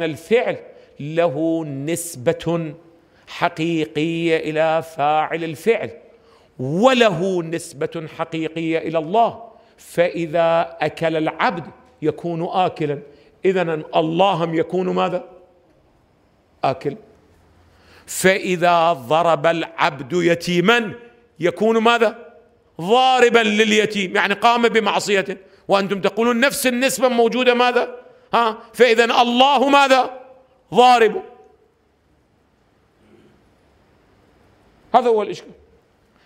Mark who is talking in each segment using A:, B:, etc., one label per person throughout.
A: الفعل له نسبة حقيقية إلى فاعل الفعل وله نسبة حقيقية إلى الله فإذا أكل العبد يكون آكلا إذا اللهم يكون ماذا؟ آكل فإذا ضرب العبد يتيما يكون ماذا؟ ضاربا لليتيم يعني قام بمعصية وأنتم تقولون نفس النسبة موجودة ماذا؟ ها فإذا الله ماذا ضارب هذا هو الإشكال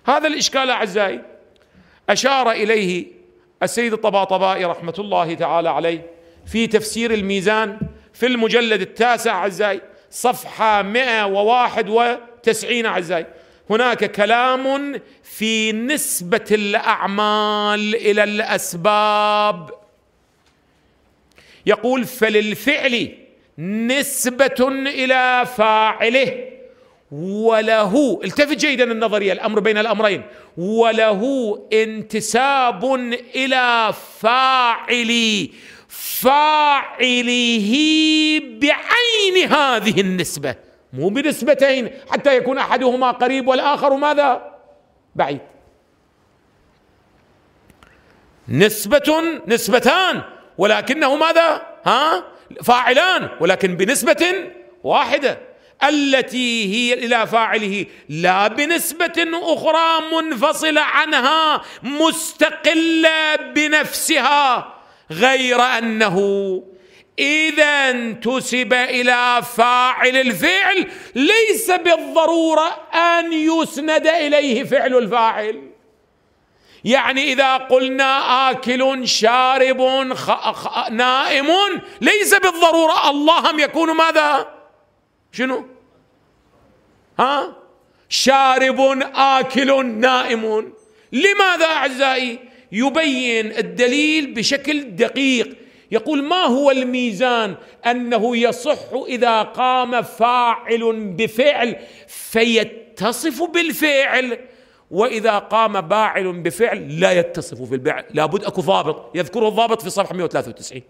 A: هذا الإشكال أعزائي أشار إليه السيد الطباطبائي رحمة الله تعالى عليه في تفسير الميزان في المجلد التاسع أعزائي صفحة 191 أعزائي هناك كلام في نسبة الأعمال إلى الأسباب يقول فللفعل نسبة إلى فاعله وله التفت جيدا النظرية الأمر بين الأمرين وله انتساب إلى فاعل فاعله بعين هذه النسبة مو بنسبتين حتى يكون أحدهما قريب والآخر ماذا بعيد نسبة نسبتان ولكنه ماذا ها فاعلان ولكن بنسبة واحدة التي هي إلى فاعله لا بنسبة أخرى منفصلة عنها مستقلة بنفسها غير أنه اذا انتسب الى فاعل الفعل ليس بالضروره ان يسند اليه فعل الفاعل يعني اذا قلنا اكل شارب نائم ليس بالضروره اللهم يكون ماذا شنو ها شارب اكل نائم لماذا اعزائي يبين الدليل بشكل دقيق يقول ما هو الميزان انه يصح اذا قام فاعل بفعل فيتصف بالفعل وإذا قام باعل بفعل لا يتصف في البعل لابد أكو ضابط يذكره الضابط في صفحة 193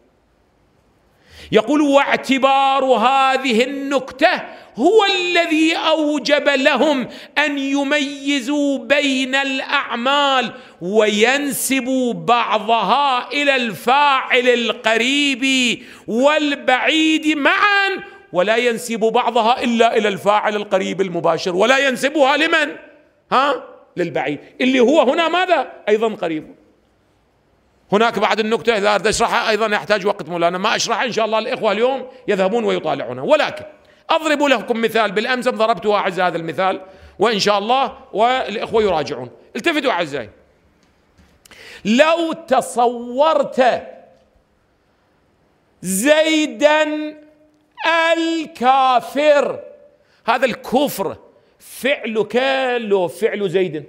A: يقول واعتبار هذه النكته هو الذي اوجب لهم ان يميزوا بين الاعمال وينسبوا بعضها الى الفاعل القريب والبعيد معا ولا ينسب بعضها الا الى الفاعل القريب المباشر ولا ينسبها لمن ها للبعيد اللي هو هنا ماذا أيضا قريب هناك بعد النكتة إذا أردت أشرحها أيضا يحتاج وقت مولانا ما أشرحها إن شاء الله الإخوة اليوم يذهبون ويطالعونها ولكن أضرب لكم مثال بالأمس ضربت أعز هذا المثال وإن شاء الله والإخوة يراجعون التفتوا أعزائي لو تصورت زيدا الكافر هذا الكفر فعل كان له فعل زيد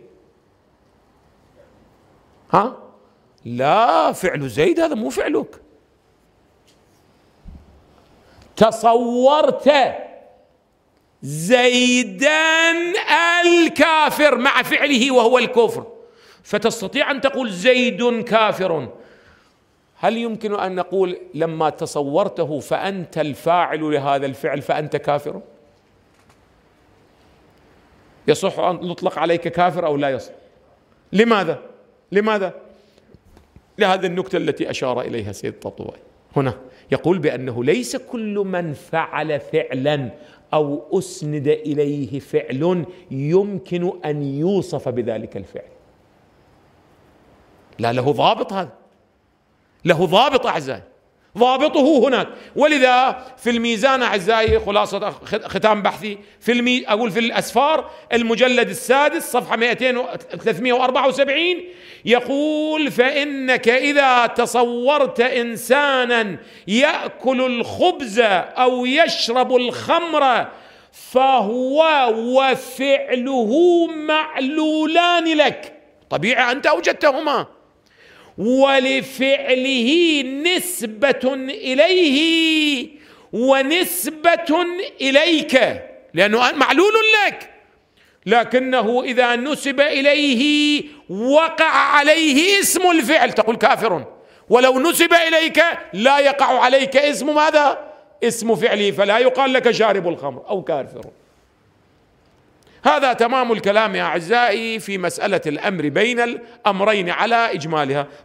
A: ها لا فعل زيد هذا مو فعلك تصورت زيدا الكافر مع فعله وهو الكفر فتستطيع ان تقول زيد كافر هل يمكن ان نقول لما تصورته فانت الفاعل لهذا الفعل فانت كافر؟ يصح أن يطلق عليك كافر أو لا يصح لماذا؟ لماذا؟ لهذه النكتة التي أشار إليها سيد ططوائي هنا يقول بأنه ليس كل من فعل فعلا أو أسند إليه فعل يمكن أن يوصف بذلك الفعل لا له ضابط هذا له ضابط أعزائي ضابطه هناك ولذا في الميزان أعزائي خلاصة ختام بحثي في المي أقول في الأسفار المجلد السادس صفحة 2374 يقول فإنك إذا تصورت إنسانا يأكل الخبز أو يشرب الخمر فهو وفعله معلولان لك طبيعي أنت أوجدتهما ولفعله نسبه اليه ونسبه اليك لانه معلول لك لكنه اذا نسب اليه وقع عليه اسم الفعل تقول كافر ولو نسب اليك لا يقع عليك اسم ماذا اسم فعله فلا يقال لك شارب الخمر او كافر هذا تمام الكلام يا اعزائي في مساله الامر بين الامرين على اجمالها